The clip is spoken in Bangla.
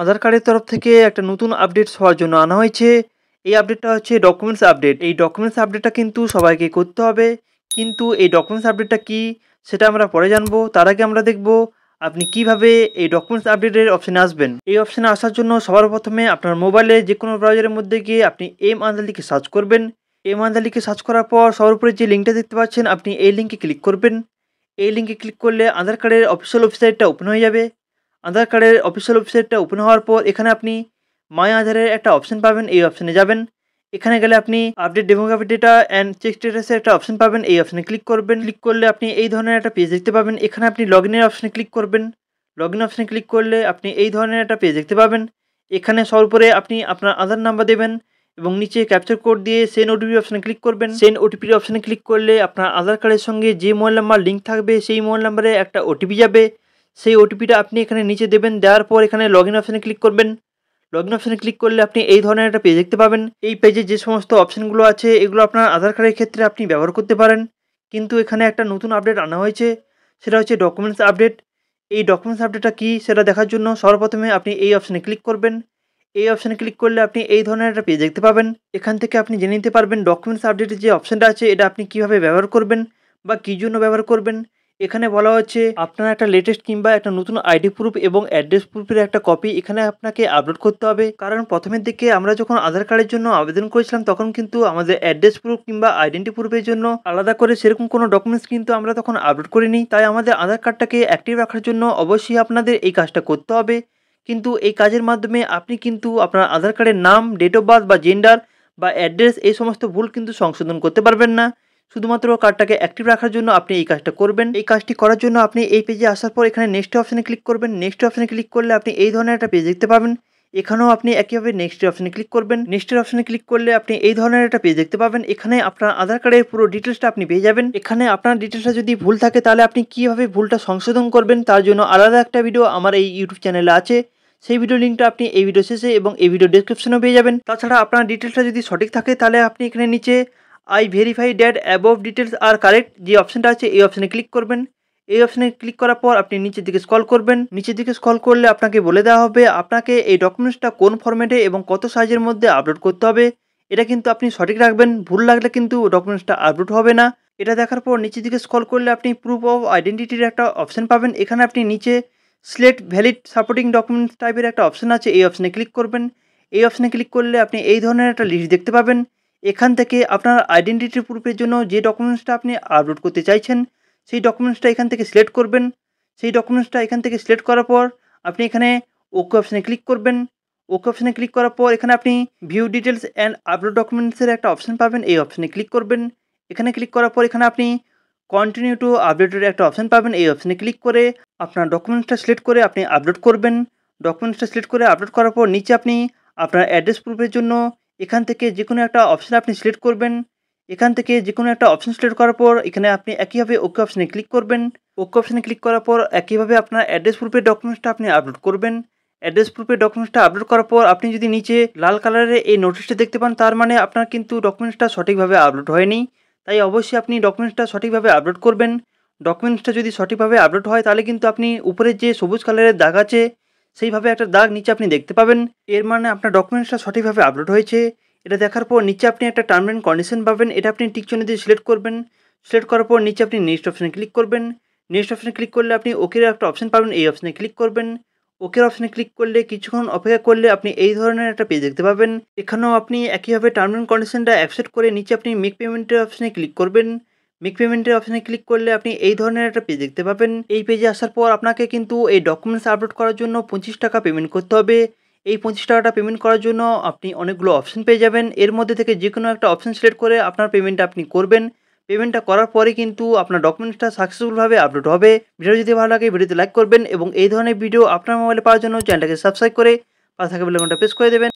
আধার কার্ডের তরফ থেকে একটা নতুন আপডেট হওয়ার জন্য আনা হয়েছে এই আপডেটটা হচ্ছে ডকুমেন্টস আপডেট এই ডকুমেন্টস আপডেটটা কিন্তু সবাইকে করতে হবে কিন্তু এই ডকুমেন্টস আপডেটটা কি সেটা আমরা পরে জানবো তার আগে আমরা দেখব আপনি কিভাবে এই ডকুমেন্টস আপডেটের অপশানে আসবেন এই অপশানে আসার জন্য সবার প্রথমে আপনার মোবাইলে যে কোনো ব্রাউজারের মধ্যে গিয়ে আপনি এম আন্দালিকে সার্চ করবেন এম আন্দালিকে সার্চ করার পর সবার উপরে যে লিঙ্কটা দেখতে পাচ্ছেন আপনি এই লিঙ্কে ক্লিক করবেন এই লিঙ্কে ক্লিক করলে আধার কার্ডের অফিসিয়াল ওয়েবসাইটটা ওপেন হয়ে যাবে আধার কার্ডের অফিসিয়াল ওয়েবসাইটটা ওপেন হওয়ার পর এখানে আপনি মাই আধারের একটা অপশন পাবেন এই অপশানে যাবেন এখানে গেলে আপনি update demography data and check স্ট্যাটাসের একটা অপশন পাবেন এই অপশানে ক্লিক করবেন ক্লিক করলে আপনি এই ধরনের একটা পেজ দেখতে পাবেন এখানে আপনি লগ ইনের অপশানে ক্লিক করবেন লগ ইন অপশানে ক্লিক করলে আপনি এই ধরনের একটা পেজ দেখতে পাবেন এখানে সবার উপরে আপনি আপনার আধার নাম্বার দেবেন এবং নিচে ক্যাপচার কোড দিয়ে সেন ওটিপি অপশানে ক্লিক করবেন সেন ওটিপির অপশানে ক্লিক করলে আপনার আধার কার্ডের সঙ্গে যে মোবাইল নাম্বার লিঙ্ক থাকবে সেই মোবাইল নাম্বারে একটা ওটিপি যাবে সেই ওটিপিটা আপনি এখানে নিচে দেবেন দেওয়ার পর এখানে লগ ইন অপশানে ক্লিক করবেন লগ ইন অপশানে ক্লিক করলে আপনি এই ধরনের একটা পেজ দেখতে পাবেন এই পেজে যে সমস্ত অপশানগুলো আছে এগুলো আপনার আধার কার্ডের ক্ষেত্রে আপনি ব্যবহার করতে পারেন কিন্তু এখানে একটা নতুন আপডেট আনা হয়েছে সেটা হচ্ছে ডকুমেন্টস আপডেট এই ডকুমেন্টস আপডেটটা কী সেটা দেখার জন্য সর্বপ্রথমে আপনি এই অপশানে ক্লিক করবেন এই অপশানে ক্লিক করলে আপনি এই ধরনের একটা পেজ দেখতে পাবেন এখান থেকে আপনি জেনে নিতে পারবেন ডকুমেন্টস আপডেটের যে অপশানটা আছে এটা আপনি কিভাবে ব্যবহার করবেন বা কী জন্য ব্যবহার করবেন এখানে বলা হচ্ছে আপনার একটা লেটেস্ট কিংবা একটা নতুন আইডি প্রুফ এবং অ্যাড্রেস প্রুফের একটা কপি এখানে আপনাকে আপলোড করতে হবে কারণ প্রথমের দিকে আমরা যখন আধার কার্ডের জন্য আবেদন করেছিলাম তখন কিন্তু আমাদের অ্যাড্রেস প্রুফ কিংবা আইডেন্টি প্রুফের জন্য আলাদা করে সেরকম কোনো ডকুমেন্টস কিন্তু আমরা তখন আপলোড করিনি তাই আমাদের আধার কার্ডটাকে অ্যাক্টিভ রাখার জন্য অবশ্যই আপনাদের এই কাজটা করতে হবে কিন্তু এই কাজের মাধ্যমে আপনি কিন্তু আপনার আধার কার্ডের নাম ডেট অফ বার্থ বা জেন্ডার বা অ্যাড্রেস এই সমস্ত ভুল কিন্তু সংশোধন করতে পারবেন না শুধুমাত্র কার্ডটাকে অ্যাক্টিভ রাখার জন্য আপনি এই কাজটা করবেন এই কাজটি করার জন্য আপনি এই পেজে আসার পর এখানে নেক্সট অপশানে ক্লিক করবেন নেক্সট অপশানে ক্লিক করলে আপনি এই ধরনের একটা পেজ দেখতে পাবেন এখানেও আপনি একইভাবে নেক্সট অপশানে ক্লিক করবেন নেক্সটের অপশানে ক্লিক করলে আপনি এই ধরনের একটা পেজ দেখতে পাবেন এখানে আপনার আধার কার্ডের পুরো ডিটেলসটা আপনি পেয়ে যাবেন এখানে আপনার ডিটেলসটা যদি ভুল থাকে তাহলে আপনি কীভাবে ভুলটা সংশোধন করবেন তার জন্য আলাদা একটা ভিডিও আমার এই ইউটিউব চ্যানেলে আছে সেই ভিডিও লিঙ্কটা আপনি এই ভিডিও শেষে এবং এই ভিডিও ডিসক্রিপশনেও পেয়ে যাবেন তাছাড়া আপনার ডিটেলসটা যদি সঠিক থাকে তাহলে আপনি এখানে নিচে I verify that above details are correct যে অপশানটা আছে এই অপশানে ক্লিক করবেন এই অপশানে ক্লিক করার পর আপনি নিচের দিকে স্কল করবেন নিচের দিকে স্কল করলে আপনাকে বলে দেওয়া হবে আপনাকে এই ডকুমেন্টসটা কোন ফরম্যাটে এবং কত সাইজের মধ্যে আপলোড করতে হবে এটা কিন্তু আপনি সঠিক রাখবেন ভুল লাগলে কিন্তু ডকুমেন্টসটা আপলোড হবে না এটা দেখার পর নিচের দিকে স্কল করলে আপনি প্রুফ অফ আইডেন্টিটির একটা অপশান পাবেন এখানে আপনি নিচে স্লেট ভ্যালিড সাপোর্টিং ডকুমেন্টস টাইপের একটা অপশান আছে এই অপশানে ক্লিক করবেন এই অপশানে ক্লিক করলে আপনি এই ধরনের একটা লিস্ট দেখতে পাবেন এখান থেকে আপনার আইডেন্টিটি প্রুফের জন্য যে ডকুমেন্টসটা আপনি আপলোড করতে চাইছেন সেই ডকুমেন্টসটা এখান থেকে সিলেক্ট করবেন সেই ডকুমেন্টসটা এখান থেকে সিলেক্ট করার পর আপনি এখানে ওকে অপশানে ক্লিক করবেন ওকে অপশানে ক্লিক করার পর এখানে আপনি ভিউ ডিটেলস অ্যান্ড আপলোড ডকুমেন্টসের একটা অপশান পাবেন এই অপশানে ক্লিক করবেন এখানে ক্লিক করার পর এখানে আপনি কন্টিনিউ টু আপডেটের একটা অপশান পাবেন এই অপশানে ক্লিক করে আপনার ডকুমেন্টসটা সিলেক্ট করে আপনি আপলোড করবেন ডকুমেন্টসটা সিলেক্ট করে আপলোড করার পর নিচে আপনি আপনার অ্যাড্রেস প্রুফের জন্য এখান থেকে যে কোনো একটা অপশান আপনি সিলেক্ট করবেন এখান থেকে যে কোনো একটা অপশান সিলেক্ট করার পর এখানে আপনি একইভাবে ওকে অপশানে ক্লিক করবেন ওকে অপশানে ক্লিক করার পর একইভাবে আপনার অ্যাড্রেস প্রুফের ডকুমেন্টসটা আপনি আপলোড করবেন অ্যাড্রেস প্রুফের ডকুমেন্টসটা আপলোড করার পর আপনি যদি নিচে লাল কালারের এই নোটিশটা দেখতে পান তার মানে আপনার কিন্তু ডকুমেন্টসটা সঠিকভাবে আপলোড হয়নি তাই অবশ্যই আপনি ডকুমেন্টসটা সঠিকভাবে আপলোড করবেন ডকুমেন্টসটা যদি সঠিকভাবে আপলোড হয় তাহলে কিন্তু আপনি উপরের যে সবুজ কালারের দাগ আছে সেইভাবে একটা দাগ নিচে আপনি দেখতে পাবেন এর মানে আপনার ডকুমেন্টসটা সঠিকভাবে আপলোড হয়েছে এটা দেখার পর নিচে আপনি একটা টার্ম অ্যান্ড কন্ডিশন পাবেন এটা আপনি টিকচনে দিয়ে সিলেক্ট করবেন সিলেক্ট করার পর নিচে আপনি নেক্সট অপশানে ক্লিক করবেন নেক্সট অপশানে ক্লিক করলে আপনি ওকের একটা অপশান পাবেন এই অপশানে ক্লিক করবেন ওকের অপশানে ক্লিক করলে কিছুক্ষণ অপেক্ষা করলে আপনি এই ধরনের একটা পেজ দেখতে পাবেন এখানেও আপনি একইভাবে টার্ম অ্যান্ড কন্ডিশনটা অ্যাকসেপ্ট করে নিচে আপনি মেক পেমেন্টের অপশানে ক্লিক করবেন মেক পেমেন্টের অপশানে ক্লিক করলে আপনি এই ধরনের একটা পেজ দেখতে পাবেন এই পেজে আসার পর আপনাকে কিন্তু এই ডকুমেন্টস আপলোড করার জন্য পঁচিশ টাকা পেমেন্ট করতে হবে এই পঁচিশ টাকাটা পেমেন্ট করার জন্য আপনি অনেকগুলো অপশন পেয়ে যাবেন এর মধ্যে থেকে যে কোনো একটা অপশন সিলেক্ট করে আপনার পেমেন্টটা আপনি করবেন পেমেন্টটা করার পরে কিন্তু আপনার ডকুমেন্টসটা সাকসেসফুলভাবে আপলোড হবে ভিডিও যদি ভালো লাগে ভিডিওতে লাইক করবেন এবং এই ধরনের ভিডিও আপনার মোবাইলে পাওয়ার জন্য চ্যানেলটাকে সাবস্ক্রাইব করে পাশে থাকা ঘন্টা প্রেস করে দেবেন